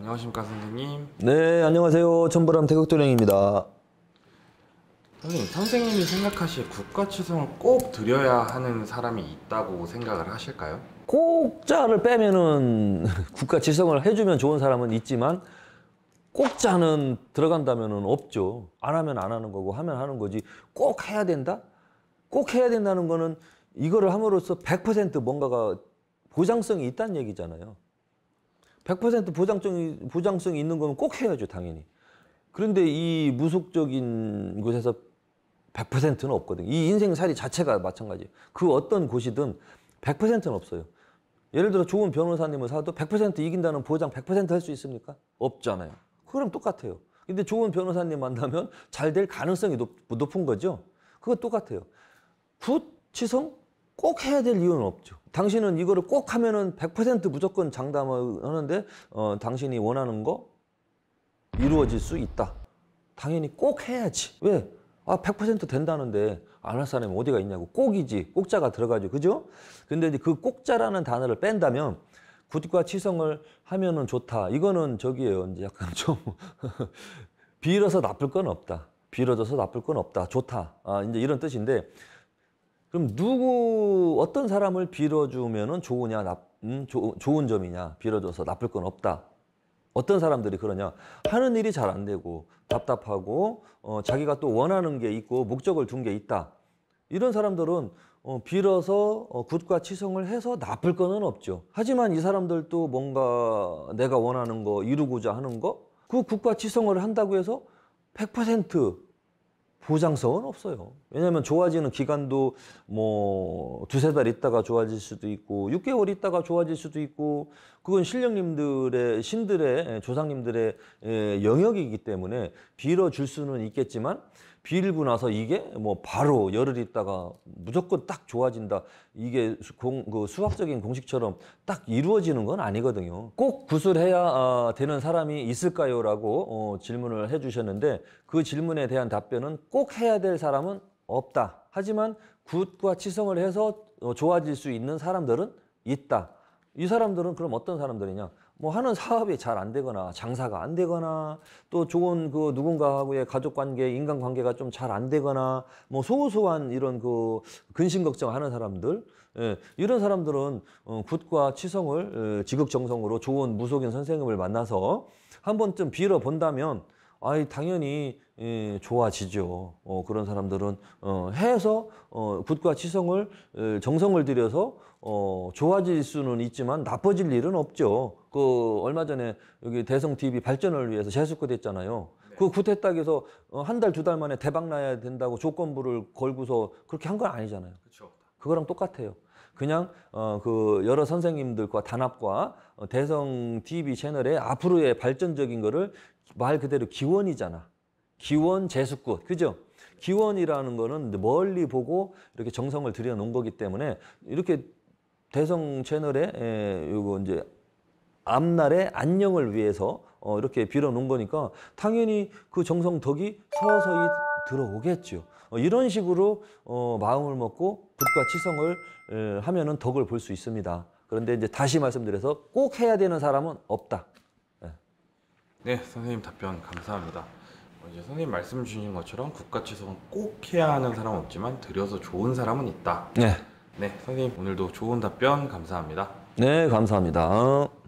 안녕하십니까 선생님. 네, 안녕하세요. 천보람 태극도령입니다. 선생님, 선생님이 생각하실 국가 추성을 꼭 드려야 하는 사람이 있다고 생각을 하실까요? 꼭자를 빼면은 국가 지성을 해주면 좋은 사람은 있지만 꼭자는 들어간다면은 없죠. 안 하면 안 하는 거고 하면 하는 거지. 꼭 해야 된다? 꼭 해야 된다는 거는 이거를 함으로써 100% 뭔가가 보장성이 있다는 얘기잖아요. 100% 보장성이, 보장성이 있는 거면 꼭 해야죠, 당연히. 그런데 이 무속적인 곳에서 100%는 없거든요. 이 인생살이 자체가 마찬가지예요. 그 어떤 곳이든 100%는 없어요. 예를 들어 좋은 변호사님을 사도 100% 이긴다는 보장 100%할 수 있습니까? 없잖아요. 그럼 똑같아요. 근데 좋은 변호사님 만나면 잘 될 가능성이 높, 높은 거죠. 그거 똑같아요. 구치성? 꼭 해야 될 이유는 없죠. 당신은 이거를 꼭 하면은 100% 무조건 장담하는데 어, 당신이 원하는 거 이루어질 수 있다. 당연히 꼭 해야지. 왜? 아, 100% 된다는데 안 할 사람이 어디가 있냐고. 꼭이지. 꼭자가 들어가죠. 그죠? 근데 이제 그 꼭자라는 단어를 뺀다면 굿과 치성을 하면은 좋다. 이거는 저기에요. 이제 약간 좀 빌어서 나쁠 건 없다. 빌어져서 나쁠 건 없다. 좋다. 아, 이제 이런 뜻인데 그럼 누구 어떤 사람을 빌어주면 좋으냐 나, 음, 조, 좋은 점이냐 빌어줘서 나쁠 건 없다 어떤 사람들이 그러냐 하는 일이 잘 안 되고 답답하고 어, 자기가 또 원하는 게 있고 목적을 둔 게 있다 이런 사람들은 어, 빌어서 어, 굿과 치성을 해서 나쁠 건 없죠 하지만 이 사람들도 뭔가 내가 원하는 거 이루고자 하는 거그 굿과 치성을 한다고 해서 100% 보장성은 없어요. 왜냐하면 좋아지는 기간도 뭐 두세 달 있다가 좋아질 수도 있고 6개월 있다가 좋아질 수도 있고 그건 신령님들의 신들의 조상님들의 영역이기 때문에 빌어줄 수는 있겠지만 빌고 나서 이게 뭐 바로 열흘 있다가 무조건 딱 좋아진다. 이게 공, 그 수학적인 공식처럼 딱 이루어지는 건 아니거든요. 꼭 구술해야 아, 되는 사람이 있을까요? 라고 어, 질문을 해 주셨는데 그 질문에 대한 답변은 꼭 해야 될 사람은 없다. 하지만 굿과 치성을 해서 어, 좋아질 수 있는 사람들은 있다. 이 사람들은 그럼 어떤 사람들이냐? 뭐 하는 사업이 잘 안 되거나 장사가 안 되거나 또 좋은 그 누군가하고의 가족 관계, 인간 관계가 좀 잘 안 되거나 뭐 소소한 이런 그 근심 걱정하는 사람들 예, 이런 사람들은 어, 굿과 치성을 예, 지극정성으로 좋은 무속인 선생님을 만나서 한 번쯤 빌어 본다면 아이 당연히 예, 좋아지죠. 어, 그런 사람들은 어, 해서 어, 굿과 치성을 에, 어, 정성을 들여서 어, 좋아질 수는 있지만 나빠질 일은 없죠. 그 얼마 전에 여기 대성 TV 발전을 위해서 재수급했잖아요. 네. 그구태탁해서한달 어, 두달 달 만에 대박 나야 된다고 조건부를 걸고서 그렇게 한 건 아니잖아요. 그렇죠. 그거랑 똑같아요. 그냥 어, 그 여러 선생님들과 단합과 어, 대성 TV 채널의 앞으로의 발전적인 거를 말 그대로 기원이잖아. 기원 제수꽃 그죠? 기원이라는 거는 멀리 보고 이렇게 정성을 들여 놓은 거기 때문에 이렇게 대성 채널에 에, 예, 요거 이제 앞날의 안녕을 위해서 어, 이렇게 빌어 놓은 거니까 당연히 그 정성 덕이 서서히 들어오겠죠. 어, 이런 식으로 어, 마음을 먹고 붓과 치성을 에, 하면은 덕을 볼 수 있습니다. 그런데 이제 다시 말씀드려서 꼭 해야 되는 사람은 없다. 네, 네 선생님 답변 감사합니다. 이제 선생님 말씀 주신 것처럼 국가 취소는 꼭 해야 하는 사람은 없지만 들여서 좋은 사람은 있다. 네. 네, 선생님 오늘도 좋은 답변 감사합니다. 네, 감사합니다.